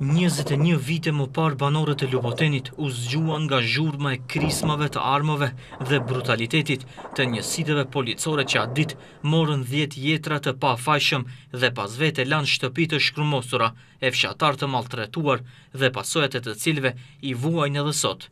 21 vite më parë banorët e Ljubotenit u zgjuan nga zhurma e krismave të armove dhe brutalitetit të njësideve policore që ditë morën 10 jetra të pa fajshëm dhe pas vete lan shtëpi të shkrumosura, e fshatar të maltretuar dhe pasojat e të cilve i vuajnë edhe sot.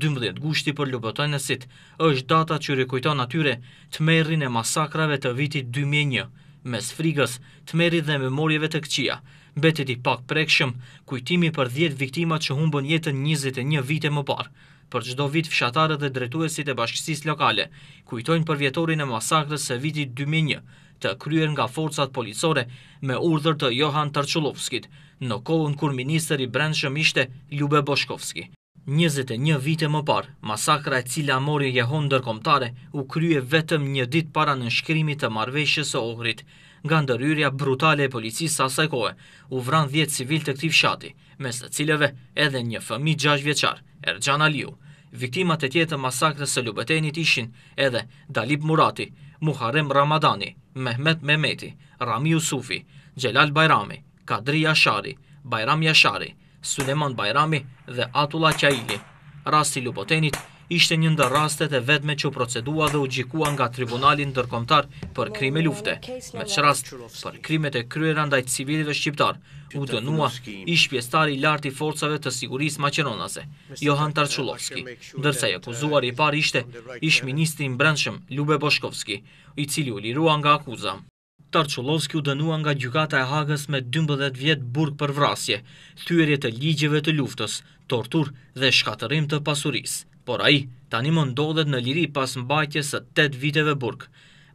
12 gushti për Ljubotenesit është data që rekujton atyre të merrin e masakrave të vitit 2001, mes frigës, të merrin dhe memorjeve të këqia, Betet i pak prekshëm, kujtimi për 10 viktimat që humbën jetën 21 vite më parë, për gjdo vit fshatarët dhe dretuesit e bashkësis lokale, kujtojnë për vjetorin e masakrës e vitit 2001, të kryer nga forcat policore me urdhër të Johan Tarqulovskit, në kohën kur minister i brendshëm ishte Ljube Boshkovski. 21 vite më parë, masakra e cila mori jehon dërkomtare u krye vetëm një dit para në shkrimit të marveshës e ohrit. Nga ndëryrja brutale e policisë asaj kohë, u vran 10 civil të këtiv fshati, mes të cileve edhe një fëmi 6 vjeqar, Erxan Aliu. Viktimat e tjetë masakrës së ljubetenit ishin edhe Dalib Murati, Muharrem Ramadani, Mehmet Mehmeti, Rami Usufi, Gjelal Bajrami, Kadri Jashari, Bajram Jashari, Suleman Bajrami dhe Atula Qaili. Rasti Lubotenit ishte një ndër rastet e vetme që procedua dhe u gjikua nga tribunalin ndërkomtar për krime lufte. Me që rast, për krimet e kryera ndaj civilive shqiptar, u dënua ish pjestari lartë i forcave të siguris maqeronase, Johan Tarçulovski, ndërsa e uh, akuzuar i par ishte ish ministri në brendshëm Lube Boshkovski, i cili u lirua nga akuzam. Tarçolovski u dënua nga gjykata e Hagës me 12 vjet burg për vrasje, thyerje të ligjeve të luftës, tortur dhe shkatërim të pasurisë. Por ai tani më ndodhet në liri pas mbajtjes së 8 viteve burg.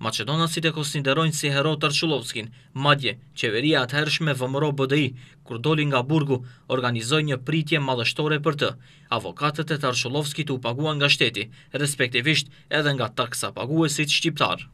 Maqedonasit e konsiderojnë si hero Tarçulovskin, madje qeveria atëhershme vëmëro BDI, kur doli nga burgu, organizoi një pritje madhështore për të. Avokatët e Tarçulovskit u paguan nga shteti, respektivisht edhe nga taksa paguesit shqiptar.